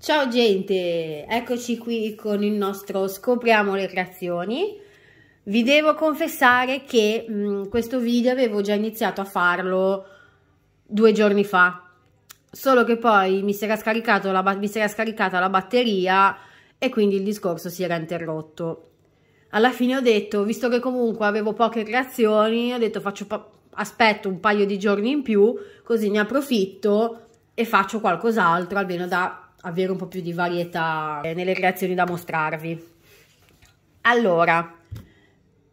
Ciao gente, eccoci qui con il nostro Scopriamo le creazioni. Vi devo confessare che mh, mm, questo video avevo già iniziato a farlo due giorni fa, solo che poi mi si era, la, mi si era scaricata la batteria e quindi il discorso si era interrotto. Alla fine ho detto, visto che comunque avevo poche creazioni, ho detto faccio aspetto un paio di giorni in più, così ne approfitto e faccio qualcos'altro, almeno da avere un po' più di varietà nelle creazioni da mostrarvi. Allora,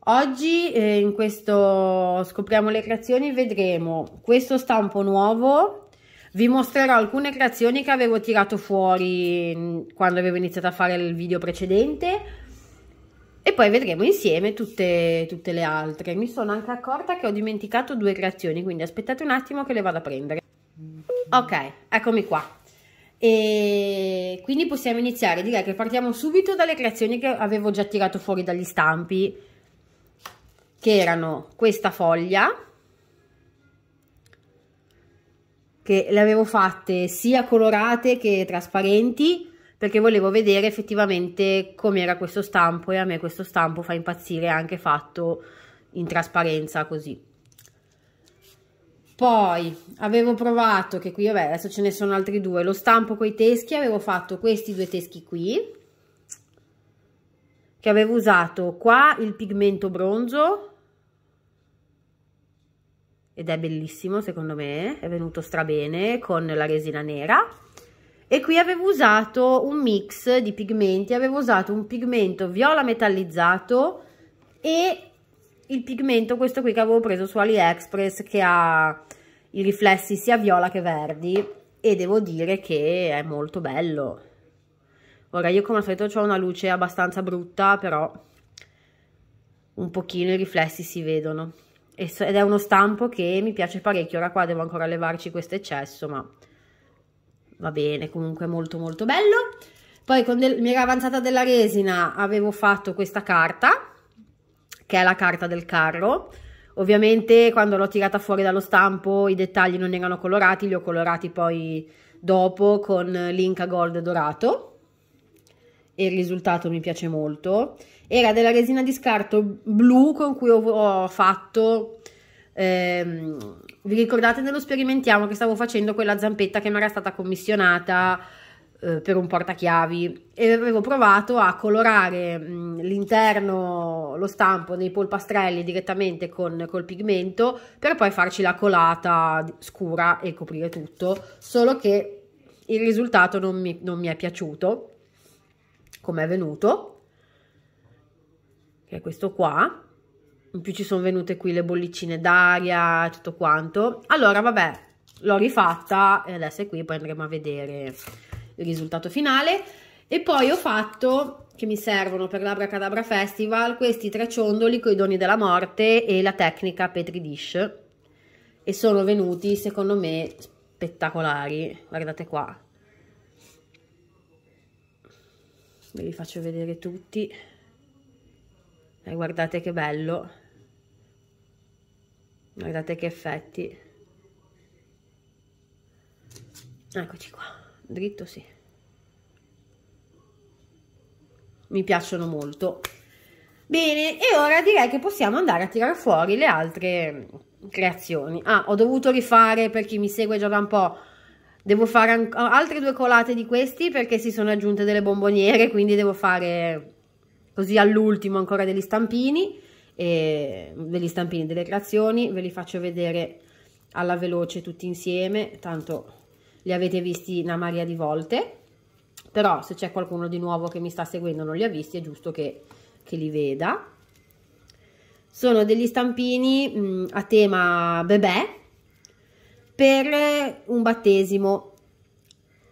oggi eh, in questo scopriamo le creazioni vedremo questo stampo nuovo, vi mostrerò alcune creazioni che avevo tirato fuori mm, quando avevo iniziato a fare il video precedente, e poi vedremo insieme tutte, tutte, le altre. Mi sono anche accorta che ho dimenticato due creazioni, quindi aspettate un attimo che le vado a prendere. Ok, eccomi qua. E quindi possiamo iniziare, direi che partiamo subito dalle creazioni che avevo già tirato fuori dagli stampi, che erano questa foglia, che le avevo fatte sia colorate che trasparenti, perché volevo vedere effettivamente com'era questo stampo e a me questo stampo fa impazzire anche fatto in trasparenza così. Poi avevo provato che qui, vabbè, adesso ce ne sono altri due, lo stampo con i teschi, avevo fatto questi due teschi qui, che avevo usato qua il pigmento bronzo, ed è bellissimo secondo me, è venuto strabene con la resina nera e qui avevo usato un mix di pigmenti, avevo usato un pigmento viola metallizzato e il pigmento questo qui che avevo preso su AliExpress che ha i riflessi sia viola che verdi e devo dire che è molto bello. Ora io come al solito ho una luce abbastanza brutta però un pochino i riflessi si vedono ed è uno stampo che mi piace parecchio ora qua devo ancora levarci questo eccesso ma va bene, comunque molto molto bello. Poi con del, era avanzata della resina avevo fatto questa carta, che è la carta del carro. Ovviamente quando l'ho tirata fuori dallo stampo i dettagli non erano colorati, li ho colorati poi dopo con l'Inca Gold dorato e il risultato mi piace molto. Era della resina di scarto blu con cui ho, fatto ehm, vi ricordate nello sperimentiamo che stavo facendo quella zampetta che mi era stata commissionata eh, per un portachiavi e avevo provato a colorare l'interno, lo stampo nei polpastrelli direttamente con, col pigmento per poi farci la colata scura e coprire tutto, solo che il risultato non mi, non mi è piaciuto come è venuto, che è questo qua, in più ci sono venute qui le bollicine d'aria e tutto quanto. Allora, vabbè, l'ho rifatta e adesso è qui, poi andremo a vedere il risultato finale. E poi ho fatto, che mi servono per l'Abra Cadabra Festival, questi tre ciondoli con i doni della morte e la tecnica Petri Dish. E sono venuti, secondo me, spettacolari. Guardate qua. Ve li faccio vedere tutti. E eh, guardate che bello guardate che effetti eccoci qua dritto sì mi piacciono molto bene e ora direi che possiamo andare a tirare fuori le altre mm, creazioni ah ho dovuto rifare per chi mi segue già da un po' devo fare altre due colate di questi perché si sono aggiunte delle bomboniere quindi devo fare così all'ultimo ancora degli stampini e degli stampini delle creazioni ve li faccio vedere alla veloce tutti insieme tanto li avete visti una maria di volte però se c'è qualcuno di nuovo che mi sta seguendo non li ha visti è giusto che, che li veda sono degli stampini mh, mm, a tema bebè per un battesimo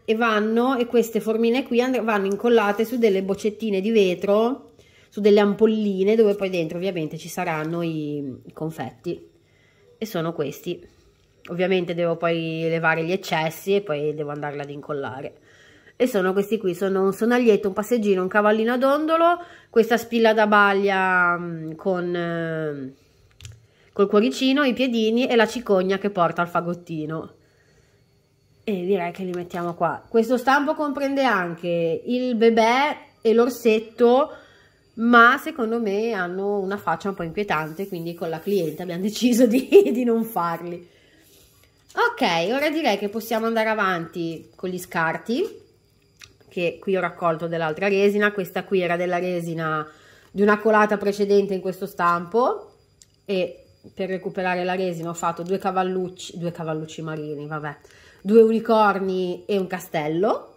e vanno e queste formine qui vanno incollate su delle boccettine di vetro su delle ampolline dove poi dentro ovviamente ci saranno i, i confetti e sono questi ovviamente devo poi levare gli eccessi e poi devo andarla ad incollare e sono questi qui, sono un sonaglietto, un passeggino, un cavallino ad ondolo, questa spilla da baglia mm, con eh, col cuoricino, i piedini e la cicogna che porta al fagottino. E direi che li mettiamo qua. Questo stampo comprende anche il bebè e l'orsetto ma secondo me hanno una faccia un po' inquietante, quindi con la cliente abbiamo deciso di, di non farli. Ok, ora direi che possiamo andare avanti con gli scarti, che qui ho raccolto dell'altra resina, questa qui era della resina di una colata precedente in questo stampo e per recuperare la resina ho fatto due cavallucci, due cavallucci marini, vabbè, due unicorni e un castello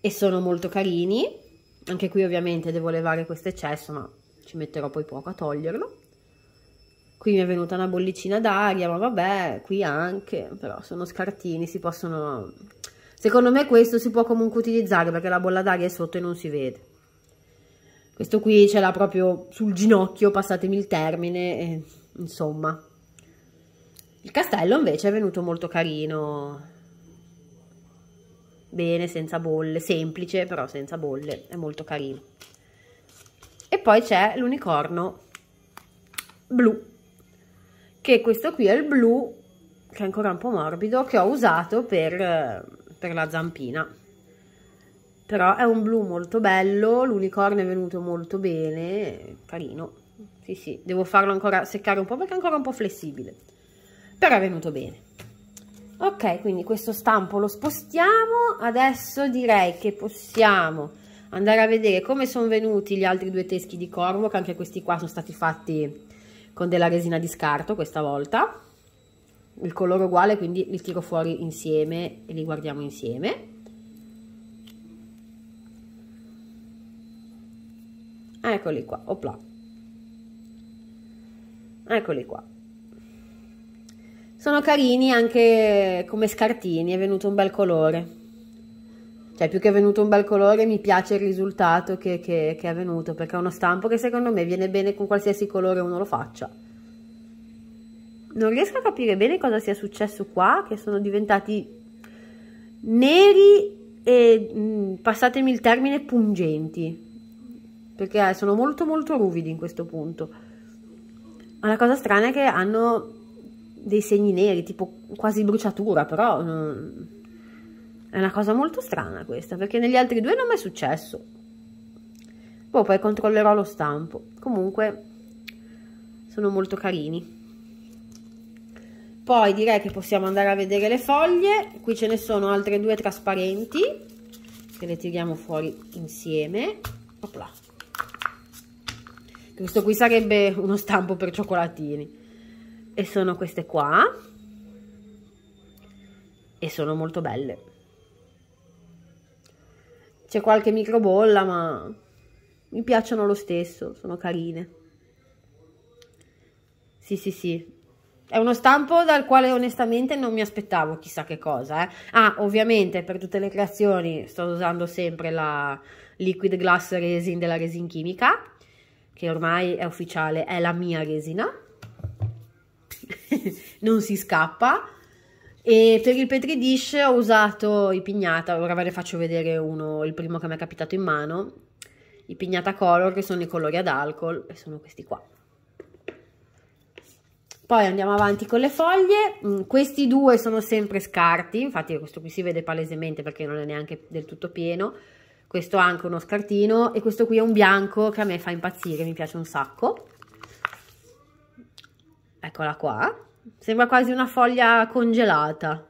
e sono molto carini anche qui ovviamente devo levare questo eccesso ma ci metterò poi poco a toglierlo qui mi è venuta una bollicina d'aria ma vabbè qui anche però sono scartini si possono secondo me questo si può comunque utilizzare perché la bolla d'aria è sotto e non si vede questo qui ce l'ha proprio sul ginocchio passatemi il termine e, insomma il castello invece è venuto molto carino bene, senza bolle, semplice però senza bolle, è molto carino. E poi c'è l'unicorno blu, che questo qui è il blu, che è ancora un po' morbido, che ho usato per, eh, per la zampina. Però è un blu molto bello, l'unicorno è venuto molto bene, carino. Sì, sì, devo farlo ancora seccare un po' perché è ancora un po' flessibile. Però è venuto bene ok quindi questo stampo lo spostiamo adesso direi che possiamo andare a vedere come sono venuti gli altri due teschi di corvo che anche questi qua sono stati fatti con della resina di scarto questa volta il colore uguale quindi li tiro fuori insieme e li guardiamo insieme eccoli qua opla eccoli qua sono carini anche come scartini, è venuto un bel colore. Cioè più che è venuto un bel colore mi piace il risultato che, che, che è venuto perché è uno stampo che secondo me viene bene con qualsiasi colore uno lo faccia. Non riesco a capire bene cosa sia successo qua, che sono diventati neri e passatemi il termine pungenti perché eh, sono molto molto ruvidi in questo punto ma la cosa strana è che hanno dei segni neri, tipo quasi bruciatura, però non... è una cosa molto strana questa, perché negli altri due non mi è successo. Boh, poi controllerò lo stampo. Comunque, sono molto carini. Poi direi che possiamo andare a vedere le foglie. Qui ce ne sono altre due trasparenti, che le tiriamo fuori insieme. Opla. Questo qui sarebbe uno stampo per cioccolatini e sono queste qua e sono molto belle c'è qualche microbolla ma mi piacciono lo stesso sono carine sì sì sì è uno stampo dal quale onestamente non mi aspettavo chissà che cosa eh. ah ovviamente per tutte le creazioni sto usando sempre la liquid glass resin della resin chimica che ormai è ufficiale è la mia resina non si scappa. E per il Petri dish ho usato i pignata, ora ve ne faccio vedere uno, il primo che mi è capitato in mano, i pignata color che sono i colori ad alcol e sono questi qua. Poi andiamo avanti con le foglie, mm, questi due sono sempre scarti, infatti questo qui si vede palesemente perché non è neanche del tutto pieno, questo ha anche uno scartino e questo qui è un bianco che a me fa impazzire, mi piace un sacco. Eccola qua, sembra quasi una foglia congelata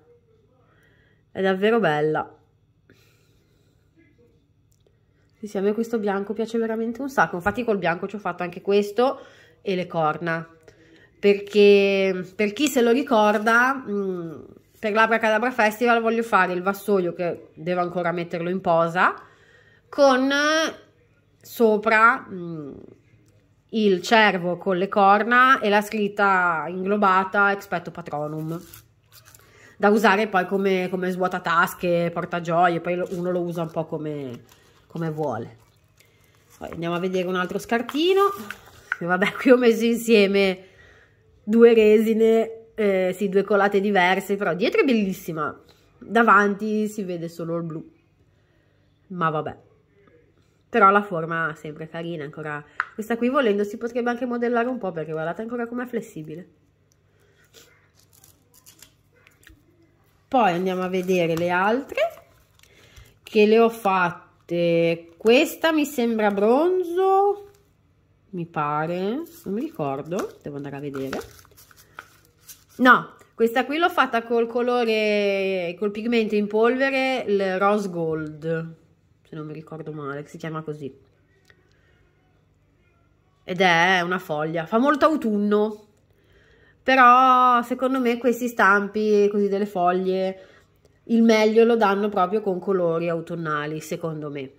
è davvero bella sì, sì, a me questo bianco piace veramente un sacco infatti col bianco ci ho fatto anche questo e le corna perché per chi se lo ricorda mh, mm, per l'Abra Cadabra Festival voglio fare il vassoio che devo ancora metterlo in posa con eh, sopra mh, mm, il cervo con le corna e la scritta inglobata Expetto Patronum da usare poi come, come svuotatasche, portagioie, poi uno lo usa un po' come, come vuole. Poi andiamo a vedere un altro scartino. E vabbè, qui ho messo insieme due resine, eh, sì, due colate diverse, però dietro è bellissima, davanti si vede solo il blu. Ma vabbè però la forma sempre carina ancora questa qui volendo si potrebbe anche modellare un po' perché guardate ancora com'è flessibile poi andiamo a vedere le altre che le ho fatte questa mi sembra bronzo mi pare non mi ricordo devo andare a vedere no questa qui l'ho fatta col colore col pigmento in polvere il rose gold se non mi ricordo male, si chiama così. Ed è una foglia, fa molto autunno, però secondo me questi stampi così delle foglie il meglio lo danno proprio con colori autunnali, secondo me.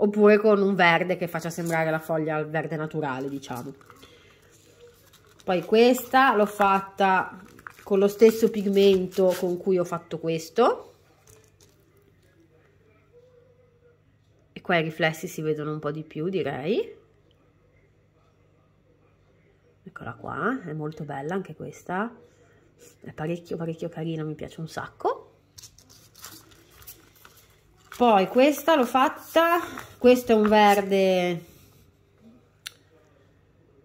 Oppure con un verde che faccia sembrare la foglia al verde naturale, diciamo. Poi questa l'ho fatta con lo stesso pigmento con cui ho fatto questo qua i riflessi si vedono un po' di più direi eccola qua è molto bella anche questa è parecchio parecchio carina mi piace un sacco poi questa l'ho fatta questo è un verde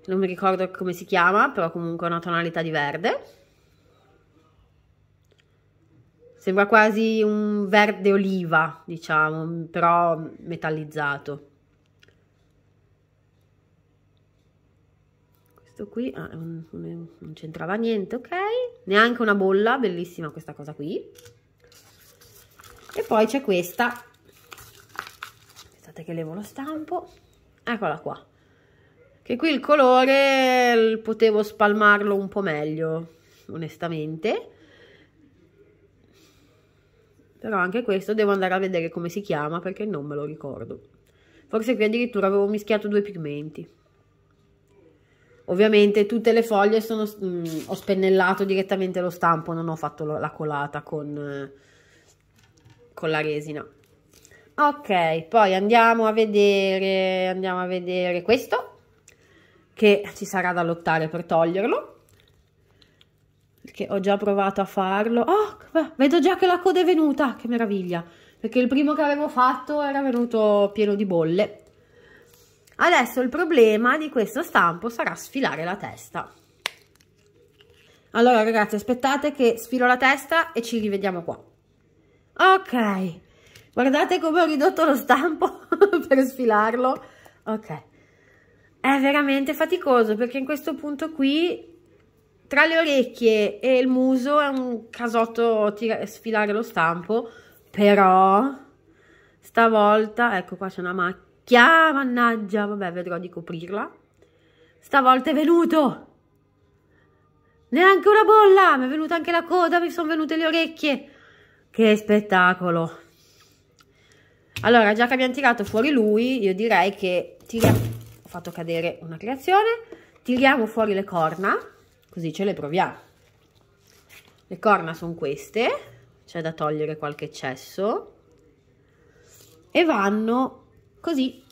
non mi ricordo come si chiama però comunque è una tonalità di verde Sembra quasi un verde oliva, diciamo, però metallizzato. Questo qui ah, non, non c'entrava niente, ok? Neanche una bolla, bellissima questa cosa qui. E poi c'è questa. Aspettate che levo lo stampo. Eccola qua. Che qui il colore potevo spalmarlo un po' meglio, onestamente però anche questo devo andare a vedere come si chiama perché non me lo ricordo. Forse qui addirittura avevo mischiato due pigmenti. Ovviamente tutte le foglie sono, mh, mm, ho spennellato direttamente lo stampo, non ho fatto la colata con, eh, con la resina. Ok, poi andiamo a vedere, andiamo a vedere questo, che ci sarà da lottare per toglierlo perché ho già provato a farlo. Oh, vedo già che la coda è venuta, che meraviglia, perché il primo che avevo fatto era venuto pieno di bolle. Adesso il problema di questo stampo sarà sfilare la testa. Allora ragazzi, aspettate che sfilo la testa e ci rivediamo qua. Ok, guardate come ho ridotto lo stampo per sfilarlo. Ok, è veramente faticoso perché in questo punto qui tra le orecchie e il muso è un casotto sfilare lo stampo, però stavolta, ecco qua c'è una macchia, mannaggia, vabbè vedrò di coprirla. Stavolta è venuto! Neanche una bolla, mi è venuta anche la coda, mi sono venute le orecchie. Che spettacolo! Allora, già che abbiamo tirato fuori lui, io direi che tiriamo... Ho fatto cadere una creazione. Tiriamo fuori le corna così ce le proviamo le corna sono queste c'è da togliere qualche eccesso e vanno così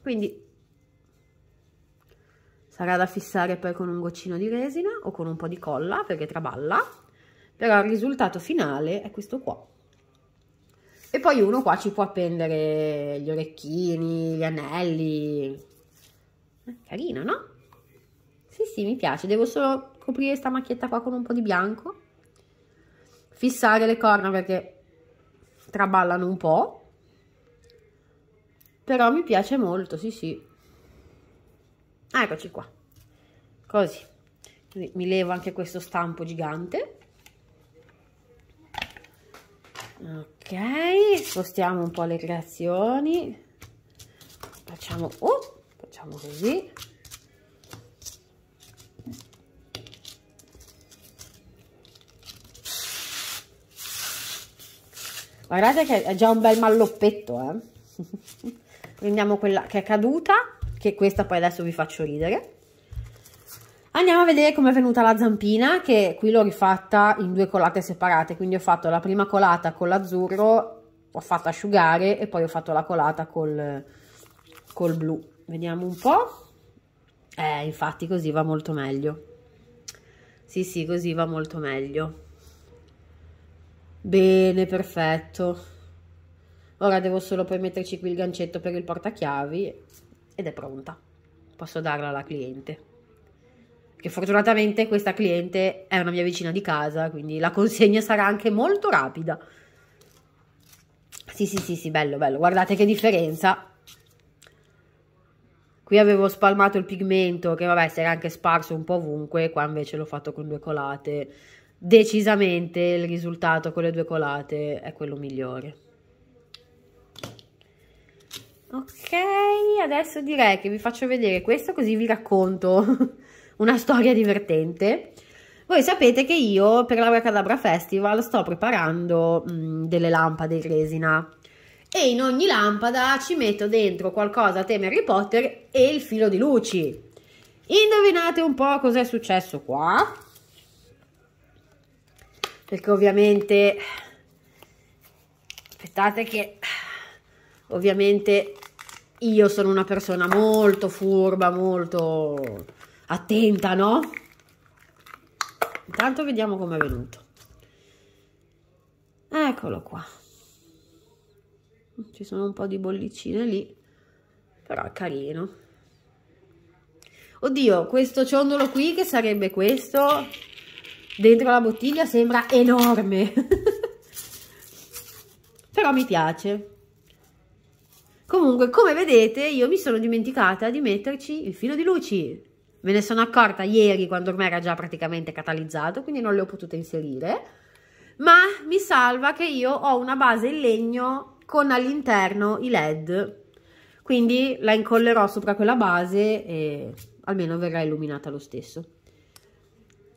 quindi sarà da fissare poi con un goccino di resina o con un po' di colla perché traballa però il risultato finale è questo qua e poi uno qua ci può appendere gli orecchini, gli anelli. Carino, no? Sì, sì, mi piace. Devo solo coprire sta macchietta qua con un po' di bianco, fissare le corna perché traballano un po', però mi piace molto, sì sì. Ah, eccoci qua, così. Quindi mi levo anche questo stampo gigante. Ok, spostiamo un po' le creazioni. Facciamo, oh, facciamo così Guardate che è già un bel malloppetto, eh. Prendiamo quella che è caduta, che questa poi adesso vi faccio ridere. Andiamo a vedere come è venuta la zampina, che qui l'ho rifatta in due colate separate, quindi ho fatto la prima colata con l'azzurro, ho fatto asciugare e poi ho fatto la colata col, col blu. Vediamo un po'. Eh, infatti così va molto meglio. Sì, sì, così va molto meglio. Bene, perfetto. Ora devo solo poi metterci qui il gancetto per il portachiavi ed è pronta. Posso darla alla cliente. Che fortunatamente questa cliente è una mia vicina di casa, quindi la consegna sarà anche molto rapida. Sì, sì, sì, sì, bello, bello. Guardate che differenza. Qui avevo spalmato il pigmento, che vabbè si era anche sparso un po' ovunque, qua invece l'ho fatto con due colate decisamente il risultato con le due colate è quello migliore. Ok, adesso direi che vi faccio vedere questo così vi racconto una storia divertente. Voi sapete che io per l'Abracadabra Festival sto preparando mh, mm, delle lampade in resina e in ogni lampada ci metto dentro qualcosa a tema Harry Potter e il filo di luci. Indovinate un po' cos'è successo qua? perché ovviamente aspettate che ovviamente io sono una persona molto furba, molto attenta, no? Intanto vediamo come è venuto. Eccolo qua. Ci sono un po' di bollicine lì, però è carino. Oddio, questo ciondolo qui che sarebbe questo dentro la bottiglia sembra enorme però mi piace comunque come vedete io mi sono dimenticata di metterci il filo di luci me ne sono accorta ieri quando ormai era già praticamente catalizzato quindi non le ho potute inserire ma mi salva che io ho una base in legno con all'interno i led quindi la incollerò sopra quella base e almeno verrà illuminata lo stesso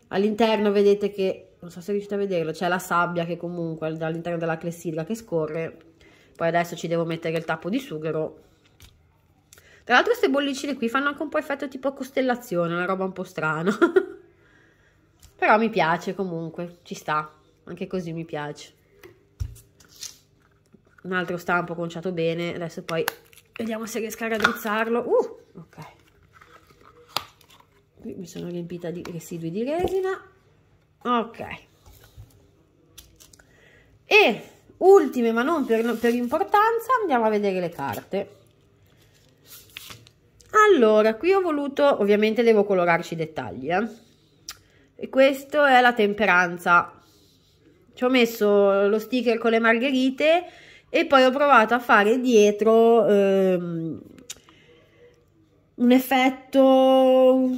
All'interno vedete che, non so se riuscite a vederlo, c'è la sabbia che comunque all'interno della clessidra che scorre. Poi adesso ci devo mettere il tappo di sughero. Tra l'altro queste bollicine qui fanno anche un po' effetto tipo costellazione, una roba un po' strana. Però mi piace comunque, ci sta. Anche così mi piace. Un altro stampo conciato bene, adesso poi vediamo se riesco a raddrizzarlo. Uh, ok qui mi sono riempita di residui di resina ok e ultime ma non per, per importanza andiamo a vedere le carte allora qui ho voluto ovviamente devo colorarci i dettagli eh? e questo è la temperanza ci ho messo lo sticker con le margherite e poi ho provato a fare dietro ehm, un effetto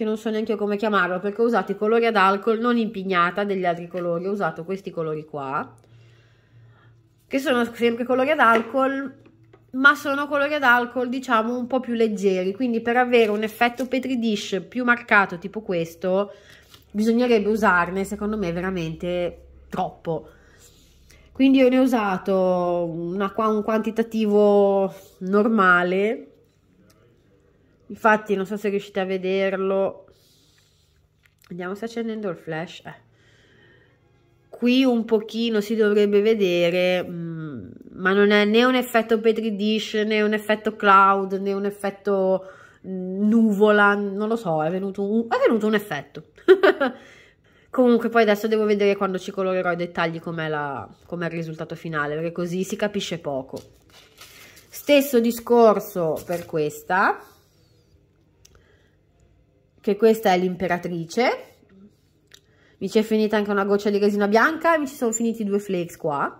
che non so neanche come chiamarlo perché ho usato i colori ad alcol non impignata degli altri colori ho usato questi colori qua che sono sempre colori ad alcol ma sono colori ad alcol diciamo un po' più leggeri quindi per avere un effetto petri dish più marcato tipo questo bisognerebbe usarne secondo me veramente troppo quindi io ne ho usato una, un quantitativo normale infatti non so se riuscite a vederlo vediamo se accendendo il flash eh. qui un pochino si dovrebbe vedere mh, mm, ma non è né un effetto petri dish né un effetto cloud né un effetto mm, nuvola non lo so è venuto un, è venuto un effetto Comunque poi adesso devo vedere quando ci colorerò i dettagli com'è, com il risultato finale, perché così si capisce poco. Stesso discorso per questa che questa è l'imperatrice. Mi c'è finita anche una goccia di resina bianca e mi ci sono finiti due flakes qua.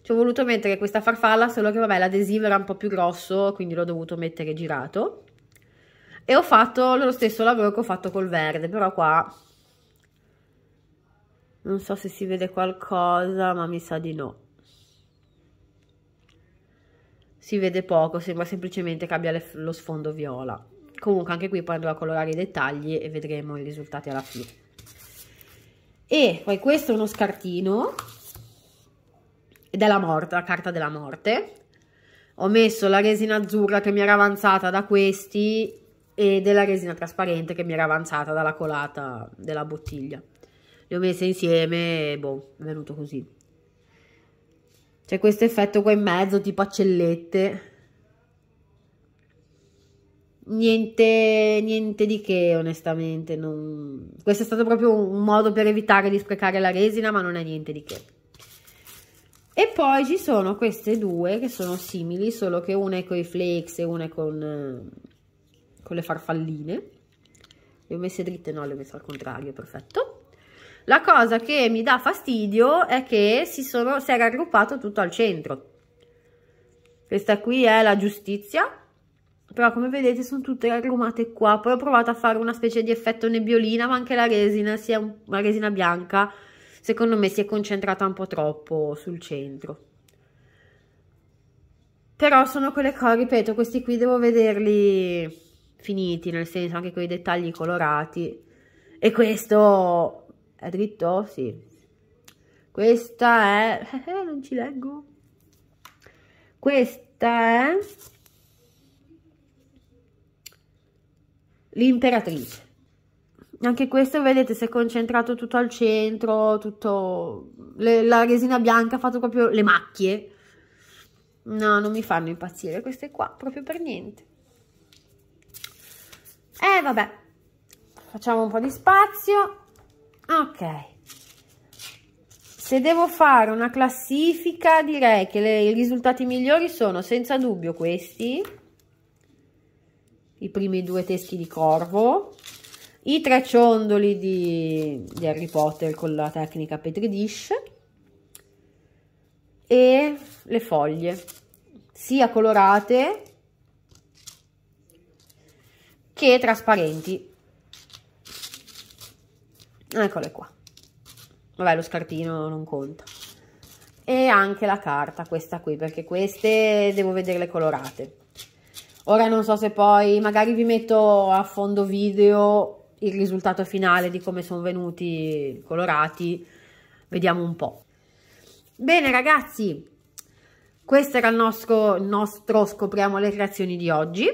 Ci ho voluto mettere questa farfalla, solo che vabbè l'adesivo era un po' più grosso, quindi l'ho dovuto mettere girato. E ho fatto lo stesso lavoro che ho fatto col verde, però qua... Non so se si vede qualcosa, ma mi sa di no. Si vede poco, sembra semplicemente che abbia lo sfondo viola comunque anche qui poi andrò a colorare i dettagli e vedremo i risultati alla fine e poi questo è uno scartino della morte, la carta della morte ho messo la resina azzurra che mi era avanzata da questi e della resina trasparente che mi era avanzata dalla colata della bottiglia le ho messe insieme e boh, è venuto così c'è questo effetto qua in mezzo tipo accellette niente, niente di che onestamente, non... questo è stato proprio un modo per evitare di sprecare la resina ma non è niente di che. E poi ci sono queste due che sono simili, solo che una è con i flakes e una è con, eh, con le farfalline. Le ho messe dritte? No, le ho messe al contrario, perfetto. La cosa che mi dà fastidio è che si, sono, si è raggruppato tutto al centro. Questa qui è la giustizia, però come vedete sono tutte agrumate qua poi ho provato a fare una specie di effetto nebbiolina ma anche la resina sia un, resina bianca secondo me si è concentrata un po' troppo sul centro però sono quelle cose ripeto questi qui devo vederli finiti nel senso anche quei dettagli colorati e questo è dritto? sì questa è eh, non ci leggo questa è l'imperatrice. Anche questo, vedete, si è concentrato tutto al centro, tutto... Le, la resina bianca ha fatto proprio le macchie. No, non mi fanno impazzire queste qua, proprio per niente. eh, vabbè, facciamo un po' di spazio. Ok. Se devo fare una classifica, direi che le, i risultati migliori sono senza dubbio questi i primi due teschi di corvo, i tre ciondoli di, di Harry Potter con la tecnica Petri dish e le foglie, sia colorate che trasparenti. Eccole qua. Vabbè, lo scarpino non conta. E anche la carta, questa qui, perché queste devo vederle colorate. Ora non so se poi magari vi metto a fondo video il risultato finale di come sono venuti colorati, vediamo un po'. Bene ragazzi, questo era il nostro, il nostro scopriamo le creazioni di oggi.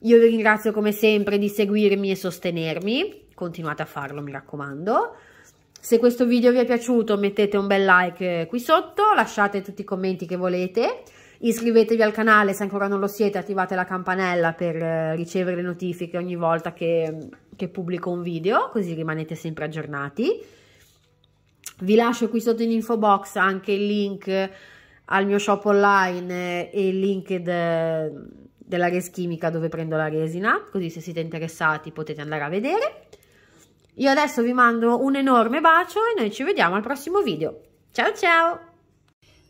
Io vi ringrazio come sempre di seguirmi e sostenermi, continuate a farlo mi raccomando. Se questo video vi è piaciuto mettete un bel like qui sotto, lasciate tutti i commenti che volete iscrivetevi al canale se ancora non lo siete, attivate la campanella per eh, ricevere le notifiche ogni volta che, che pubblico un video, così rimanete sempre aggiornati. Vi lascio qui sotto in info box anche il link al mio shop online e il link de, della Reschimica dove prendo la resina, così se siete interessati potete andare a vedere. Io adesso vi mando un enorme bacio e noi ci vediamo al prossimo video. Ciao ciao!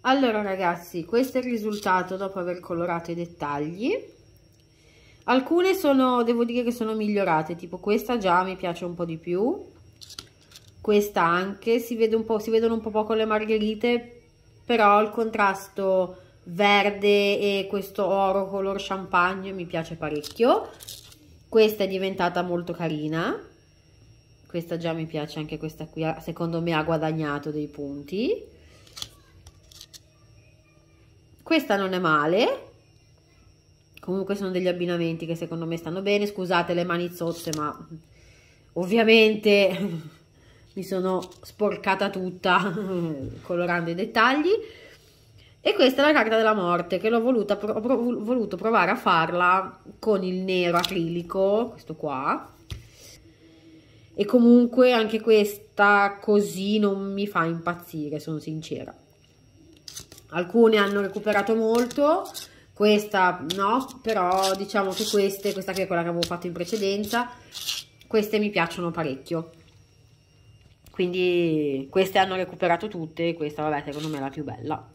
allora ragazzi questo è il risultato dopo aver colorato i dettagli alcune sono devo dire che sono migliorate tipo questa già mi piace un po' di più questa anche si, vede un po', si vedono un po' poco le margherite però il contrasto verde e questo oro color champagne mi piace parecchio questa è diventata molto carina questa già mi piace anche questa qui secondo me ha guadagnato dei punti questa non è male comunque sono degli abbinamenti che secondo me stanno bene scusate le mani zozze ma ovviamente mi sono sporcata tutta colorando i dettagli e questa è la carta della morte che l'ho voluta ho pro, voluto provare a farla con il nero acrilico questo qua e comunque anche questa così non mi fa impazzire sono sincera alcune hanno recuperato molto questa no però diciamo che queste questa che è quella che avevo fatto in precedenza queste mi piacciono parecchio quindi queste hanno recuperato tutte questa vabbè secondo me è la più bella